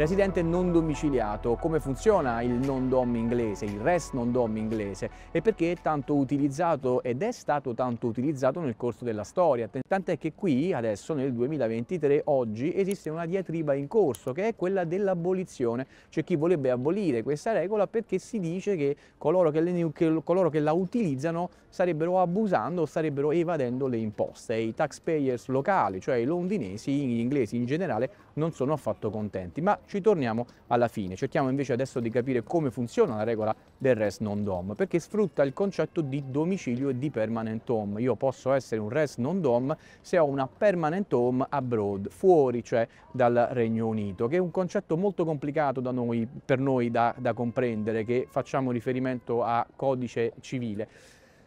residente non domiciliato, come funziona il non dom inglese, il rest non dom inglese e perché è tanto utilizzato ed è stato tanto utilizzato nel corso della storia. Tant'è che qui adesso nel 2023 oggi esiste una diatriba in corso che è quella dell'abolizione. C'è chi vorrebbe abolire questa regola perché si dice che coloro che, le, che, coloro che la utilizzano starebbero abusando o starebbero evadendo le imposte e i taxpayers locali, cioè i londinesi, gli inglesi in generale, non sono affatto contenti. Ma ci torniamo alla fine. Cerchiamo invece adesso di capire come funziona la regola del res non dom, perché sfrutta il concetto di domicilio e di permanent home. Io posso essere un res non dom se ho una permanent home abroad, fuori cioè dal Regno Unito, che è un concetto molto complicato noi, per noi da, da comprendere, che facciamo riferimento a codice civile.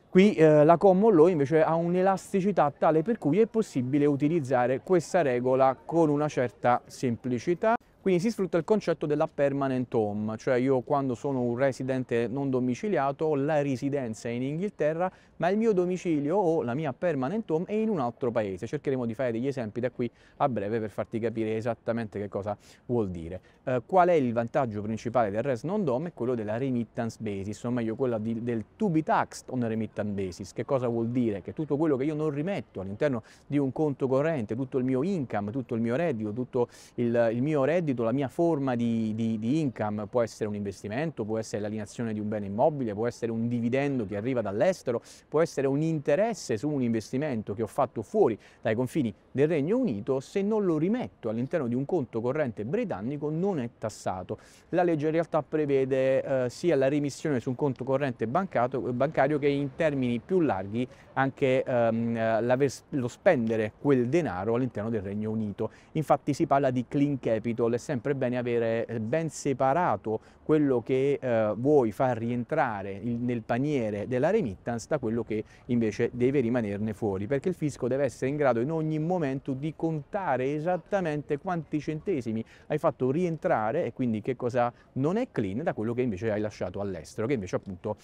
Qui eh, la common law invece ha un'elasticità tale per cui è possibile utilizzare questa regola con una certa semplicità quindi si sfrutta il concetto della permanent home, cioè io quando sono un residente non domiciliato ho la residenza in Inghilterra, ma il mio domicilio o la mia permanent home è in un altro paese. Cercheremo di fare degli esempi da qui a breve per farti capire esattamente che cosa vuol dire. Eh, qual è il vantaggio principale del res non dom? È quello della remittance basis, o meglio quella di, del to be taxed on a remittance basis. Che cosa vuol dire? Che tutto quello che io non rimetto all'interno di un conto corrente, tutto il mio income, tutto il mio reddito, tutto il, il mio reddito, reddito, la mia forma di, di, di income può essere un investimento, può essere l'alienazione di un bene immobile, può essere un dividendo che arriva dall'estero, può essere un interesse su un investimento che ho fatto fuori dai confini del Regno Unito, se non lo rimetto all'interno di un conto corrente britannico non è tassato. La legge in realtà prevede eh, sia la remissione su un conto corrente bancato, bancario che in termini più larghi anche ehm, eh, lo spendere quel denaro all'interno del Regno Unito. Infatti si parla di clean capital, sempre bene avere eh, ben separato quello che eh, vuoi far rientrare il, nel paniere della remittance da quello che invece deve rimanerne fuori, perché il fisco deve essere in grado in ogni momento di contare esattamente quanti centesimi hai fatto rientrare e quindi che cosa non è clean da quello che invece hai lasciato all'estero, che invece appunto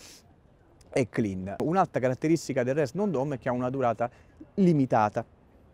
è clean. Un'altra caratteristica del rest non DOM è che ha una durata limitata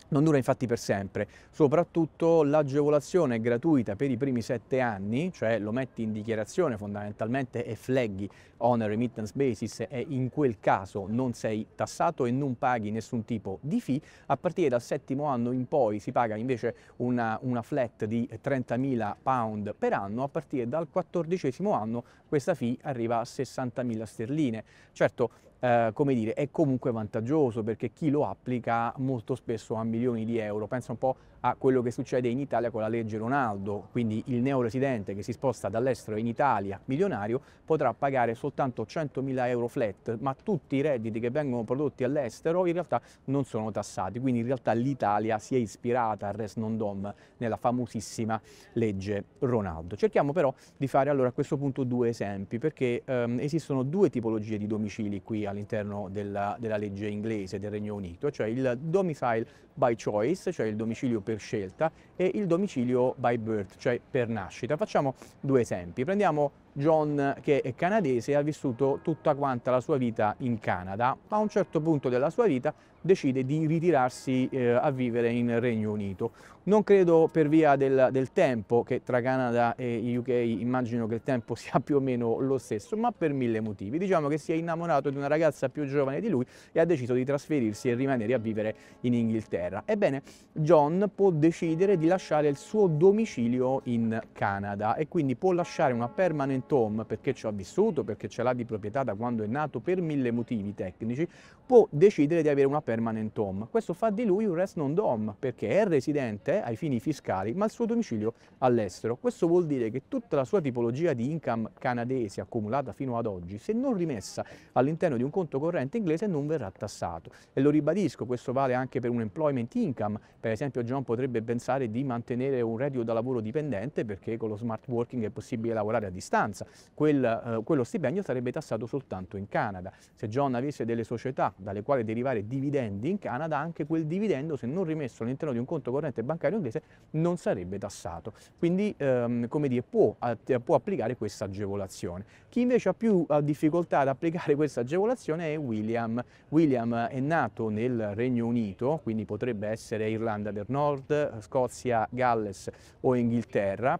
non dura infatti per sempre, soprattutto l'agevolazione è gratuita per i primi sette anni, cioè lo metti in dichiarazione fondamentalmente e flaggi on a remittance basis e in quel caso non sei tassato e non paghi nessun tipo di fee. A partire dal settimo anno in poi si paga invece una, una flat di 30.000 pound per anno, a partire dal quattordicesimo anno questa fee arriva a 60.000 sterline. Certo, eh, come dire, è comunque vantaggioso perché chi lo applica molto spesso ha milioni di euro. Pensa un po' a quello che succede in Italia con la legge Ronaldo, quindi il neoresidente che si sposta dall'estero in Italia milionario potrà pagare soltanto 100.000 euro flat, ma tutti i redditi che vengono prodotti all'estero in realtà non sono tassati, quindi in realtà l'Italia si è ispirata al res non dom nella famosissima legge Ronaldo. Cerchiamo però di fare allora a questo punto due esempi perché ehm, esistono due tipologie di domicili qui all'interno della, della, legge inglese del Regno Unito, cioè il domicile by choice, cioè il domicilio per scelta, e il domicilio by birth, cioè per nascita. Facciamo due esempi. Prendiamo John, che è canadese, ha vissuto tutta quanta la sua vita in Canada, ma a un certo punto della sua vita decide di ritirarsi eh, a vivere in Regno Unito. Non credo per via del, del, tempo, che tra Canada e UK immagino che il tempo sia più o meno lo stesso, ma per mille motivi. Diciamo che si è innamorato di una ragazza più giovane di lui e ha deciso di trasferirsi e rimanere a vivere in Inghilterra. Ebbene, John può decidere di lasciare il suo domicilio in Canada e quindi può lasciare una permanente TOM, perché ci ha vissuto, perché ce l'ha di proprietà da quando è nato, per mille motivi tecnici, può decidere di avere una permanent home. Questo fa di lui un res non DOM, perché è residente ai fini fiscali, ma il suo domicilio all'estero. Questo vuol dire che tutta la sua tipologia di income canadese accumulata fino ad oggi, se non rimessa all'interno di un conto corrente inglese, non verrà tassato. E lo ribadisco, questo vale anche per un employment income, per esempio John potrebbe pensare di mantenere un reddito da lavoro dipendente perché con lo smart working è possibile lavorare a distanza differenza. Quel, eh, quello stipendio sarebbe tassato soltanto in Canada. Se John avesse delle società dalle quali derivare dividendi in Canada, anche quel dividendo, se non rimesso all'interno di un conto corrente bancario inglese, non sarebbe tassato. Quindi, ehm, come dire, può, può applicare questa agevolazione. Chi invece ha più ha difficoltà ad applicare questa agevolazione è William. William è nato nel Regno Unito, quindi potrebbe essere Irlanda del Nord, Scozia, Galles o Inghilterra,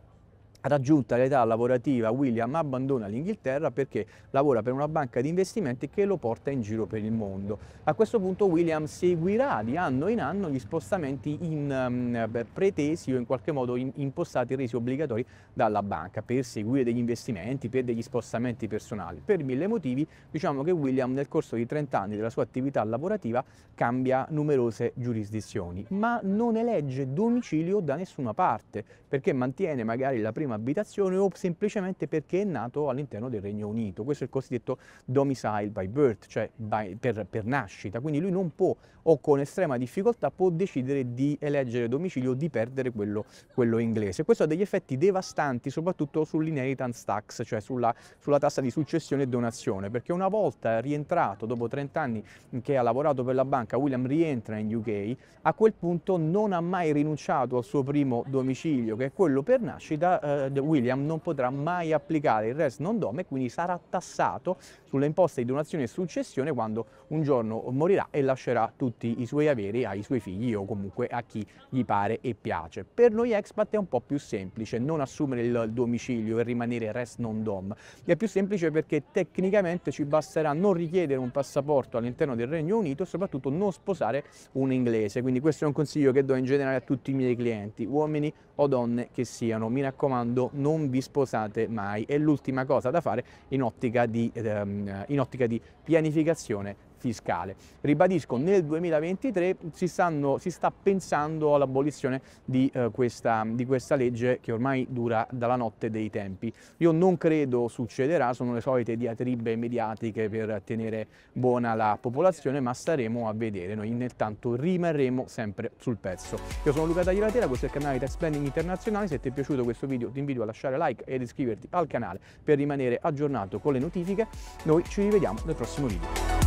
Raggiunta l'età lavorativa, William abbandona l'Inghilterra perché lavora per una banca di investimenti che lo porta in giro per il mondo. A questo punto William seguirà di anno in anno gli spostamenti in, um, pretesi o in qualche modo in, impostati e resi obbligatori dalla banca per seguire degli investimenti, per degli spostamenti personali. Per mille motivi diciamo che William nel corso di 30 anni della sua attività lavorativa cambia numerose giurisdizioni, ma non elegge domicilio da nessuna parte perché mantiene magari la prima abitazione o semplicemente perché è nato all'interno del Regno Unito. Questo è il cosiddetto domicile by birth, cioè by, per, per, nascita. Quindi lui non può o con estrema difficoltà può decidere di eleggere domicilio o di perdere quello, quello inglese. Questo ha degli effetti devastanti soprattutto sull'inheritance tax, cioè sulla, sulla tassa di successione e donazione, perché una volta rientrato, dopo 30 anni che ha lavorato per la banca, William rientra in UK, a quel punto non ha mai rinunciato al suo primo domicilio, che è quello per nascita, eh, William non potrà mai applicare il res non dom e quindi sarà tassato sulle imposte di donazione e successione quando un giorno morirà e lascerà tutti i suoi averi ai suoi figli o comunque a chi gli pare e piace. Per noi expat è un po' più semplice non assumere il domicilio e rimanere res non dom. È più semplice perché tecnicamente ci basterà non richiedere un passaporto all'interno del Regno Unito e soprattutto non sposare un inglese. Quindi questo è un consiglio che do in generale a tutti i miei clienti, uomini o donne che siano. Mi raccomando, non vi sposate mai. È l'ultima cosa da fare in ottica di ehm, in, in ottica di pianificazione fiscale. Ribadisco, nel 2023 si, stanno, si sta pensando all'abolizione di, eh, questa, di, questa, legge che ormai dura dalla notte dei tempi. Io non credo succederà, sono le solite diatribe mediatiche per tenere buona la popolazione, ma staremo a vedere. Noi nel tanto rimarremo sempre sul pezzo. Io sono Luca Tagliatera, questo è il canale Tax Planning Internazionale. Se ti è piaciuto questo video ti invito a lasciare like ed iscriverti al canale per rimanere aggiornato con le notifiche. Noi ci rivediamo nel prossimo video.